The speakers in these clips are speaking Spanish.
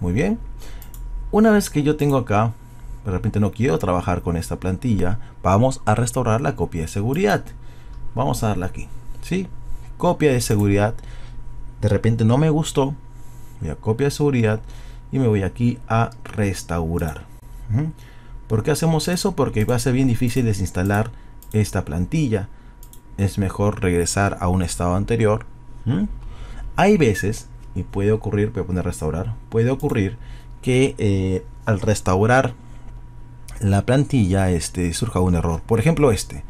Muy bien. Una vez que yo tengo acá, de repente no quiero trabajar con esta plantilla, vamos a restaurar la copia de seguridad. Vamos a darle aquí, ¿sí? Copia de seguridad. De repente no me gustó. Voy a copia de seguridad y me voy aquí a restaurar. ¿Por qué hacemos eso? Porque va a ser bien difícil desinstalar esta plantilla. Es mejor regresar a un estado anterior. Hay veces y puede ocurrir, voy a poner restaurar, puede ocurrir que eh, al restaurar la plantilla este, surja un error. Por ejemplo, este.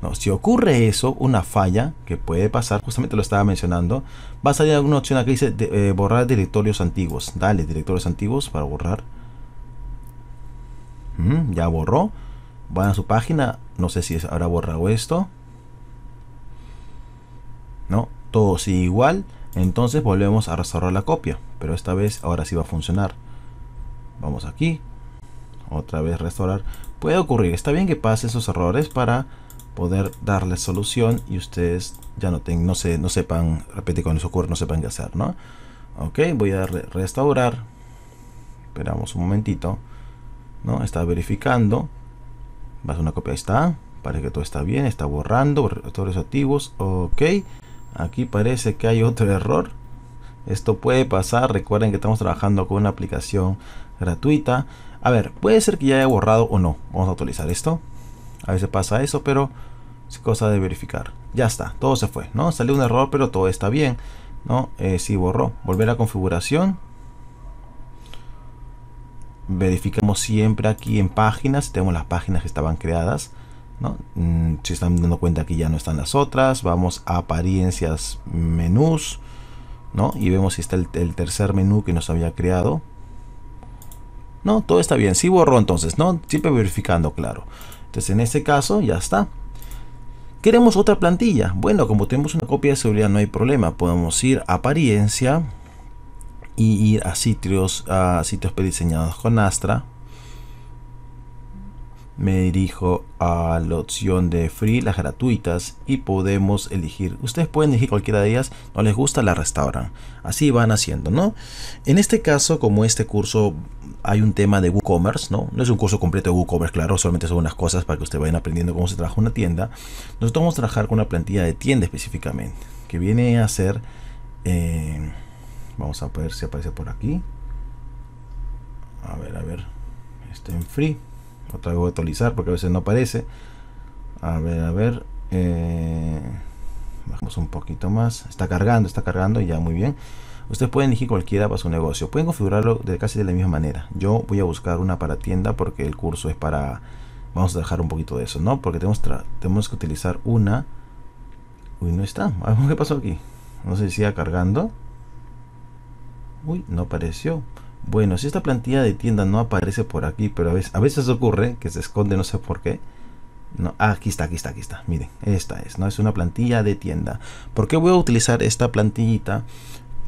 No, si ocurre eso, una falla que puede pasar, justamente lo estaba mencionando, va a salir alguna opción aquí dice eh, borrar directorios antiguos. Dale, directorios antiguos para borrar. Mm, ya borró. Van a su página. No sé si habrá borrado esto. No, todo sigue igual. Entonces volvemos a restaurar la copia, pero esta vez ahora sí va a funcionar. Vamos aquí, otra vez restaurar. Puede ocurrir, está bien que pase esos errores para poder darle solución y ustedes ya no, se, no sepan, repite con eso ocurre, no sepan qué hacer, ¿no? Ok, voy a restaurar. Esperamos un momentito. ¿No? Está verificando. Vas a una copia, ahí está. Parece que todo está bien, está borrando, borradores activos. Ok. Aquí parece que hay otro error. Esto puede pasar. Recuerden que estamos trabajando con una aplicación gratuita. A ver, puede ser que ya haya borrado o no. Vamos a actualizar esto. A veces pasa eso, pero es cosa de verificar. Ya está, todo se fue, ¿no? Salió un error, pero todo está bien, ¿no? si eh, sí, borró. Volver a configuración. Verificamos siempre aquí en páginas, tenemos las páginas que estaban creadas. Mm, si están dando cuenta que ya no están las otras, vamos a apariencias, menús, ¿no? Y vemos si está el, tercer menú que nos había creado. No, todo está bien, si borró entonces, ¿no? Siempre verificando, claro. Entonces en este caso ya está. Queremos otra plantilla. Bueno, como tenemos una copia de seguridad no hay problema. Podemos ir a apariencia y ir a sitios, a sitios prediseñados con Astra me dirijo a la opción de free, las gratuitas, y podemos elegir. Ustedes pueden elegir cualquiera de ellas, no les gusta, la restauran. Así van haciendo, ¿no? En este caso, como este curso hay un tema de WooCommerce, ¿no? No es un curso completo de WooCommerce, claro, solamente son unas cosas para que ustedes vayan aprendiendo cómo se trabaja una tienda. Nosotros vamos a trabajar con una plantilla de tienda específicamente, que viene a ser... Eh, vamos a ver si aparece por aquí. A ver, a ver. Está en free otra vez voy a actualizar porque a veces no aparece. A ver, a ver. Eh, bajamos un poquito más. Está cargando, está cargando ya muy bien. Ustedes pueden elegir cualquiera para su negocio. Pueden configurarlo de casi de la misma manera. Yo voy a buscar una para tienda porque el curso es para... Vamos a dejar un poquito de eso, ¿no? Porque tenemos, tenemos que utilizar una... Uy, no está. ¿Qué pasó aquí? No sé si cargando. Uy, no apareció. Bueno, si esta plantilla de tienda no aparece por aquí, pero a veces, ocurre que se esconde, no sé por qué. No, ah, aquí está, aquí está, aquí está. Miren, esta es, ¿no? Es una plantilla de tienda. ¿Por qué voy a utilizar esta plantillita?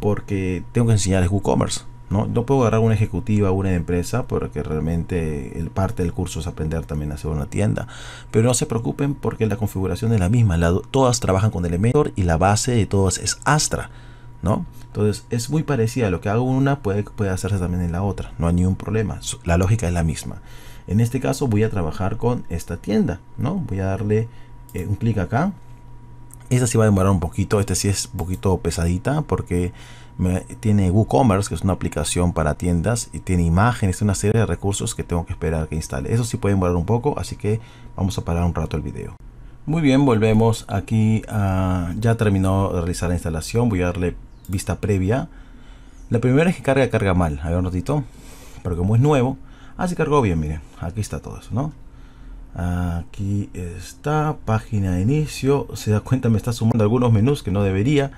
Porque tengo que enseñarles WooCommerce. ¿no? no puedo agarrar una ejecutiva, una empresa, porque realmente el parte del curso es aprender también a hacer una tienda. Pero no se preocupen porque la configuración es la misma. todas trabajan con Elementor y la base de todas es Astra. ¿no? Entonces es muy parecida, lo que hago en una puede, puede hacerse también en la otra, no hay ningún problema, la lógica es la misma. En este caso voy a trabajar con esta tienda, ¿no? Voy a darle eh, un clic acá. Esta sí va a demorar un poquito, esta sí es un poquito pesadita porque tiene WooCommerce, que es una aplicación para tiendas, y tiene imágenes, una serie de recursos que tengo que esperar que instale. Eso sí puede demorar un poco, así que vamos a parar un rato el video. Muy bien, volvemos aquí. ya terminó de realizar la instalación. Voy a darle vista previa. La primera es que carga, carga mal. A ver un ratito. Pero como es nuevo. así ah, cargó bien, miren. Aquí está todo eso, ¿no? Aquí está. Página de inicio. Se da cuenta, me está sumando algunos menús que no debería.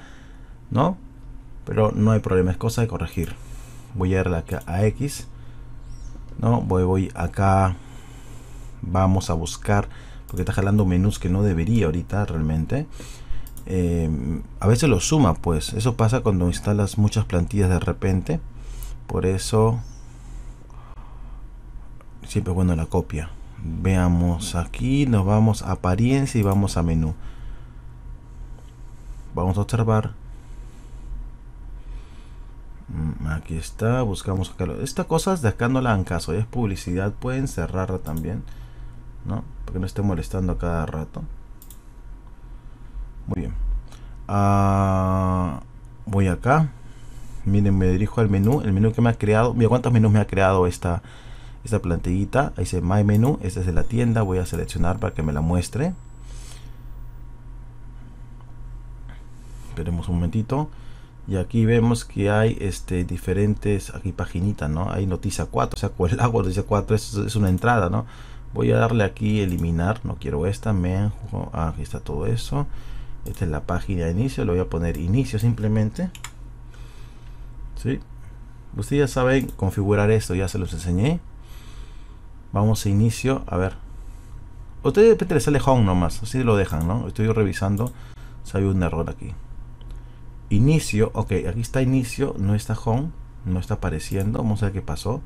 ¿No? Pero no hay problema, es cosa de corregir. Voy a darle acá a X. ¿No? Voy, voy acá. Vamos a buscar. Porque está jalando menús que no debería ahorita realmente. Em, a veces lo suma, pues. Eso pasa cuando instalas muchas plantillas de repente. Por eso siempre bueno la copia. Veamos aquí, nos vamos a apariencia y vamos a menú. Vamos a observar. Mm, aquí está, buscamos acá. Estas cosas de acá no la dan caso, es publicidad, pueden cerrarla también, ¿no? Porque no esté molestando a cada rato. Ah, voy acá. Miren, me dirijo al menú. El menú que me ha creado. Mira cuántos menús me ha creado esta, esta plantillita. Ahí dice My Menu esta es de la tienda. Voy a seleccionar para que me la muestre. Esperemos un momentito. Y aquí vemos que hay este, diferentes, aquí paginita, ¿no? Hay noticia 4, o sea, con el agua noticia 4 es, es, una entrada, ¿no? Voy a darle aquí eliminar, no quiero esta, me ah, aquí está todo eso esta es la página de inicio, lo voy a poner inicio simplemente ¿Sí? ustedes ya saben configurar esto, ya se los enseñé vamos a inicio, a ver ustedes de repente les sale home nomás, así lo dejan, ¿no? estoy revisando sale un error aquí inicio, ok, aquí está inicio no está home, no está apareciendo vamos a ver qué pasó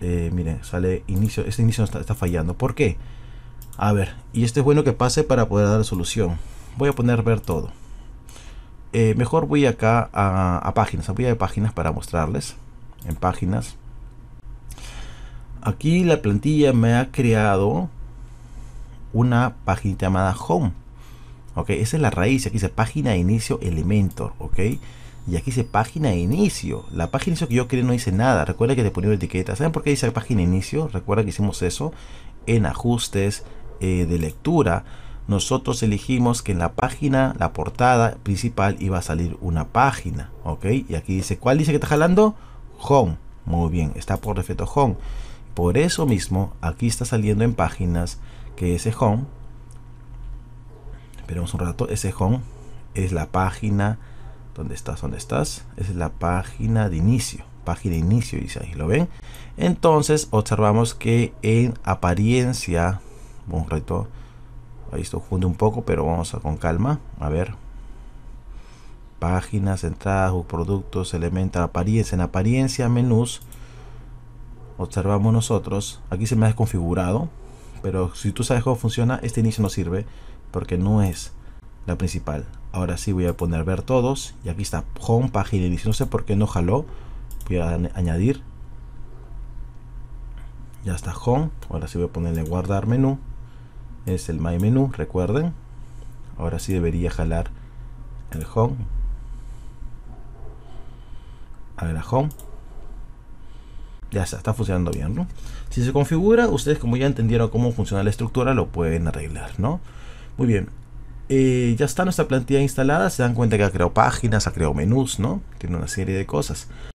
eh, miren, sale inicio, este inicio está, está fallando, ¿por qué? a ver, y esto es bueno que pase para poder dar solución voy a poner ver todo eh, mejor voy acá a, páginas voy a páginas para mostrarles en páginas aquí la plantilla me ha creado una página llamada home ok esa es la raíz aquí dice página de inicio elementor ok y aquí dice página de inicio la página de inicio que yo creé no dice nada recuerda que te ponía etiqueta saben por qué dice página de inicio recuerda que hicimos eso en ajustes eh, de lectura nosotros elegimos que en la página, la portada principal, iba a salir una página, ¿ok? Y aquí dice, ¿cuál dice que está jalando? Home. Muy bien, está por defecto Home. Por eso mismo, aquí está saliendo en páginas que ese Home, esperemos un rato, ese Home es la página, donde estás? ¿Dónde estás? es la página de inicio, página de inicio, dice ahí, ¿lo ven? Entonces, observamos que en apariencia, un reto, Ahí esto junde un poco, pero vamos a, con calma. A ver. Páginas, entradas, productos, elementos, apariencia. En apariencia, menús. Observamos nosotros. Aquí se me ha desconfigurado. Pero si tú sabes cómo funciona, este inicio no sirve. Porque no es la principal. Ahora sí voy a poner ver todos. Y aquí está home, página, inicio. No sé por qué no jaló. Voy a añadir. Ya está home. Ahora sí voy a ponerle guardar menú es el My Menu, recuerden. Ahora sí debería jalar el Home. A ver, a Home. Ya está, está funcionando bien, ¿no? Si se configura, ustedes como ya entendieron cómo funciona la estructura, lo pueden arreglar, ¿no? Muy bien. Eh, ya está nuestra plantilla instalada. Se dan cuenta que ha creado páginas, ha creado menús, ¿no? Tiene una serie de cosas.